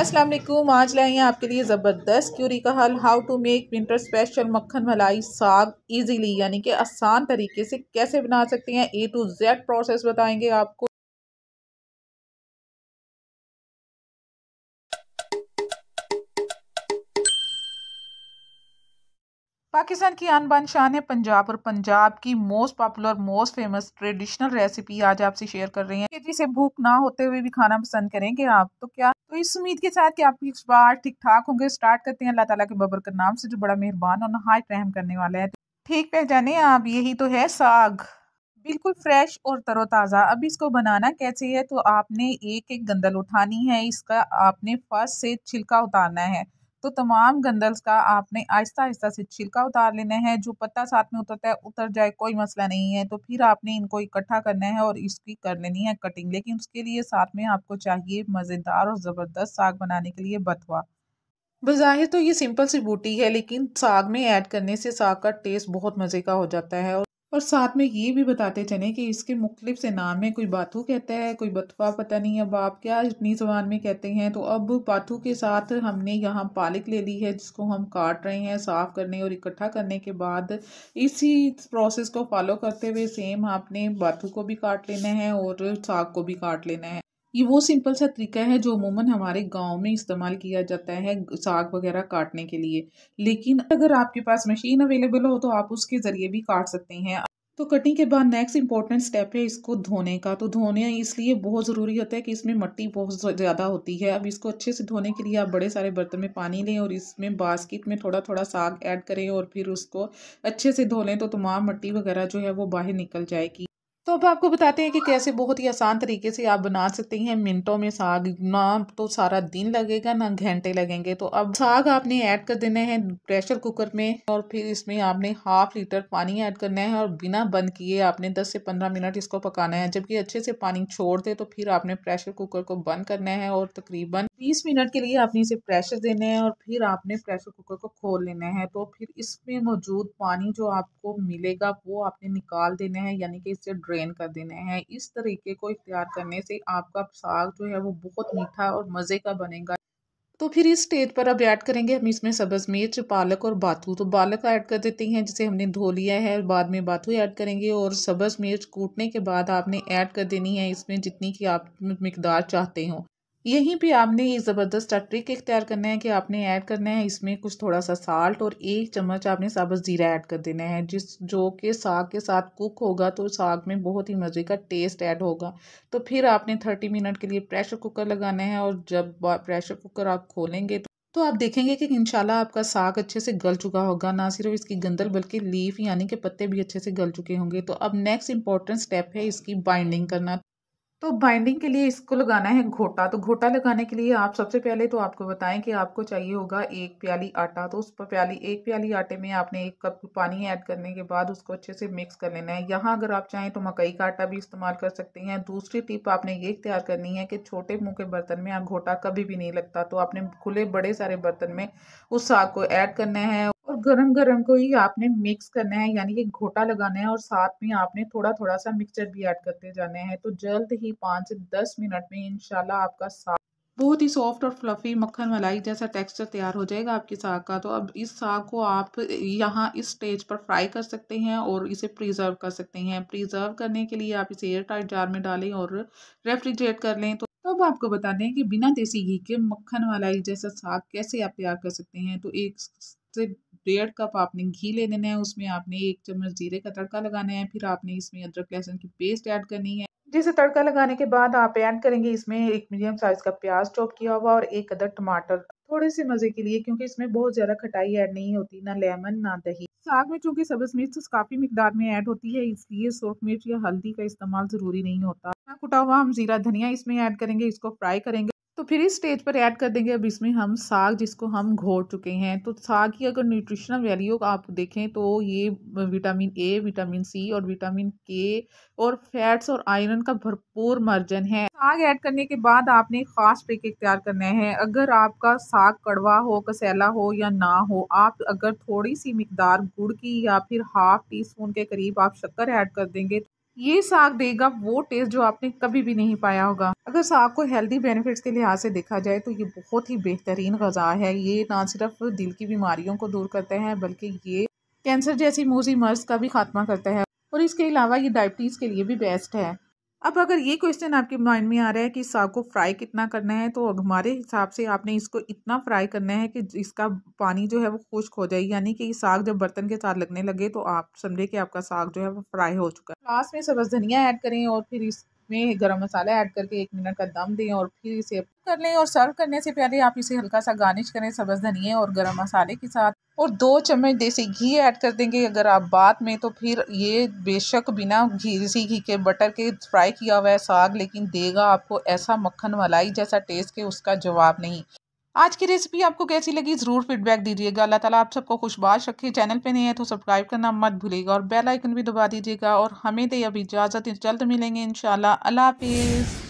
अस्सलाम वालेकुम आज लाए हैं आपके लिए ज़बरदस्त क्यूरी का हल how to make winter special मक्खन मलाई साग इजीली यानी कि आसान तरीके से कैसे बना सकते हैं ए टू जेड प्रोसेस बताएंगे आपको पाकिस्तान की आन बान शान है पंजाब और पंजाब की most popular most famous traditional recipe आज आपसे शेयर कर रहे हैं जिसे भूख ना होते हुए भी खाना पसंद करेंगे आप तो क्या तो इस उम्मीद के साथ कि आपकी बार ठीक ठाक होंगे स्टार्ट करते हैं अल्लाह ताला के बबर का नाम से जो बड़ा मेहरबान और नहायत रहम करने वाला है ठीक पहचाने आप यही तो है साग बिल्कुल फ्रेश और तरोताज़ा अब इसको बनाना कैसे है तो आपने एक एक गंदल उठानी है इसका आपने फर्स्ट से छिलका उतारना है तो तमाम गंदल्स का आपने आहिस्ता आहिस्ता से छिलका उतार लेना है जो पत्ता साथ में उतरता है उतर जाए कोई मसला नहीं है तो फिर आपने इनको इकट्ठा करना है और इसकी कर लेनी है कटिंग लेकिन उसके लिए साथ में आपको चाहिए मज़ेदार और ज़बरदस्त साग बनाने के लिए बथवा बज़ाहिर तो ये सिंपल सी बूटी है लेकिन साग में ऐड करने से साग का टेस्ट बहुत मज़े का हो जाता है और और साथ में ये भी बताते चले कि इसके मुख्तलिफ से नाम है कोई बाथू कहता है कोई बथवा पता नहीं अब आप क्या इतनी ज़बान में कहते हैं तो अब बाथू के साथ हमने यहाँ पालक ले ली है जिसको हम काट रहे हैं साफ़ करने और इकट्ठा करने के बाद इसी प्रोसेस को फॉलो करते हुए सेम आपने बाथू को भी काट लेना है और साग को भी काट लेना है ये वो सिंपल सा तरीका है जो अमूमन हमारे गांव में इस्तेमाल किया जाता है साग वगैरह काटने के लिए लेकिन अगर आपके पास मशीन अवेलेबल हो तो आप उसके ज़रिए भी काट सकते हैं तो कटिंग के बाद नेक्स्ट इंपॉर्टेंट स्टेप है इसको धोने का तो धोने इसलिए बहुत ज़रूरी होता है कि इसमें मट्टी बहुत ज़्यादा होती है अब इसको अच्छे से धोने के लिए आप बड़े सारे बर्तन में पानी लें और इसमें बास्केट में थोड़ा थोड़ा साग ऐड करें और फिर उसको अच्छे से धो लें तो तमाम मट्टी वगैरह जो है वो बाहर निकल जाएगी तो अब आपको बताते हैं कि कैसे बहुत ही आसान तरीके से आप बना सकते हैं मिनटों में साग ना तो सारा दिन लगेगा ना घंटे लगेंगे तो अब साग आपने ऐड कर देना है प्रेशर कुकर में और फिर इसमें आपने हाफ लीटर पानी ऐड करना है और बिना बंद किए आपने 10 से 15 मिनट इसको पकाना है जबकि अच्छे से पानी छोड़ दे तो फिर आपने प्रेशर कुकर को बंद करना है और तकरीबन बीस मिनट के लिए आपने इसे प्रेशर देना है और फिर आपने प्रेशर कुकर को खोल लेना है तो फिर इसमें मौजूद पानी जो आपको मिलेगा वो आपने निकाल देना है यानी कि इससे ड्रेन कर देने हैं इस तरीके को इख्तियार करने से आपका साग जो है वो बहुत मीठा और मज़े का बनेगा तो फिर इस स्टेज पर अब ऐड करेंगे हम इसमें सब्ज़ मिर्च पालक और बाथू तो बालक ऐड कर देते हैं जिसे हमने धो लिया है बाद में बाथू ऐड करेंगे और सब्ज़ मिर्च कूटने के बाद आपने ऐड कर देनी है इसमें जितनी की आप मकदार चाहते हो यहीं पे आपने ये ज़बरदस्त ट्रिक इख्तियार करना है कि आपने ऐड करना है इसमें कुछ थोड़ा सा साल्ट और एक चम्मच आपने साबुत ज़ीरा ऐड कर देना है जिस जो कि साग के साथ कुक होगा तो साग में बहुत ही मज़े का टेस्ट ऐड होगा तो फिर आपने थर्टी मिनट के लिए प्रेशर कुकर लगाना है और जब प्रेशर कुकर आप खोलेंगे तो तो आप देखेंगे कि इंशाल्लाह आपका साग अच्छे से गल चुका होगा ना सिर्फ इसकी गंदल बल्कि लीफ यानी कि पत्ते भी अच्छे से गल चुके होंगे तो अब नेक्स्ट इंपॉर्टेंट स्टेप है इसकी बाइंडिंग करना तो बाइंडिंग के लिए इसको लगाना है घोटा तो घोटा लगाने के लिए आप सबसे पहले तो आपको बताएं कि आपको चाहिए होगा एक प्याली आटा तो उस पर प्याली एक प्याली आटे में आपने एक कप पानी ऐड करने के बाद उसको अच्छे से मिक्स कर लेना है यहाँ अगर आप चाहें तो मकई का आटा भी इस्तेमाल कर सकते हैं दूसरी टिप आपने ये तैयार करनी है कि छोटे मुँह के बर्तन में आप घोटा कभी भी नहीं लगता तो आपने खुले बड़े सारे बर्तन में उस साग को ऐड करना है गरम गरम को ही आपने मिक्स करना है यानी कि घोटा लगाना है और साथ में आपने थोड़ा थोड़ा सा मिक्सचर भी ऐड करते जाना है तो जल्द ही पाँच से दस मिनट में इनशाला आपका साग बहुत ही सॉफ्ट और फ्लफ़ी मक्खन मलाई जैसा टेक्सचर तैयार हो जाएगा आपकी साग का तो अब इस साग को आप यहाँ इस स्टेज पर फ्राई कर सकते हैं और इसे प्रिजर्व कर सकते हैं प्रिजर्व करने के लिए आप इसे एयर टाइट जार में डालें और रेफ्रिजरेट कर लें तो अब आपको बता दें कि बिना देसी घी के मक्खन मलाई जैसा साग कैसे आप तैयार कर सकते हैं तो एक से डेढ़ कप आपने घी ले लेना है उसमें आपने एक चम्मच जीरे का तड़का लगाना है फिर आपने इसमें अदरक लहसुन की पेस्ट ऐड करनी है जैसे तड़का लगाने के बाद आप ऐड करेंगे इसमें एक मीडियम साइज़ का प्याज चॉप किया हुआ और एक अदर टमाटर थोड़े से मज़े के लिए क्योंकि इसमें बहुत ज़्यादा खटाई ऐड नहीं होती ना लेमन ना दही साग में चूंकि सब्ज़ मिर्च काफ़ी मिकदार में ऐड होती है इसलिए सोफ मिर्च या हल्दी का इस्तेमाल ज़रूरी नहीं होता कुटा हुआ हम जीरा धनिया इसमें ऐड करेंगे इसको फ्राई करेंगे तो फिर इस स्टेज पर ऐड कर देंगे अब इसमें हम साग जिसको हम घोर चुके हैं तो साग की अगर न्यूट्रिशनल वैल्यू आप देखें तो ये विटामिन ए विटामिन सी और विटामिन के और फैट्स और आयरन का भरपूर मर्जन है साग ऐड करने के बाद आपने ख़ास पेक तैयार करना है अगर आपका साग कड़वा हो कसैला हो या ना हो आप अगर थोड़ी सी मकदार गुड़ की या फिर हाफ़ टी स्पून के करीब आप शक्कर ऐड कर देंगे ये साग देगा वो टेस्ट जो आपने कभी भी नहीं पाया होगा अगर साग को हेल्दी बेनिफिट्स के लिहाज से देखा जाए तो ये बहुत ही बेहतरीन गजा है ये ना सिर्फ दिल की बीमारियों को दूर करते हैं बल्कि ये कैंसर जैसी मोजी मर्ज का भी खात्मा करता है और इसके अलावा ये डायबिटीज़ के लिए भी बेस्ट है अब अगर ये क्वेश्चन आपके माइंड में आ रहा है कि साग को फ्राई कितना करना है तो हमारे हिसाब से आपने इसको इतना फ्राई करना है कि इसका पानी जो है वो खुश्क हो जाए यानी कि साग जब बर्तन के साथ लगने लगे तो आप समझे कि आपका साग जो है वो फ्राई हो चुका है लास्ट में सबस धनिया ऐड करें और फिर इस इसमें गरम मसाला ऐड करके एक मिनट का दम दें और फिर इसे कर लें और सर्व करने से पहले आप इसे हल्का सा गार्निश करें सब्ज़ धनिए और गरम मसाले के साथ और दो चम्मच देसी घी ऐड कर देंगे अगर आप बाद में तो फिर ये बेशक बिना घी देसी घी के बटर के फ्राई किया हुआ है साग लेकिन देगा आपको ऐसा मक्खन मलाई जैसा टेस्ट के उसका जवाब नहीं आज की रेसिपी आपको कैसी लगी ज़रूर फीडबैक दीजिएगा अल्लाह ताला आप सबको खुशबाश रखे चैनल पे नहीं है तो सब्सक्राइब करना मत भूलिएगा और बेल आइकन भी दबा दीजिएगा और हमें दे अभी इजाज़त जल्द मिलेंगे इन अल्लाह हाफिज़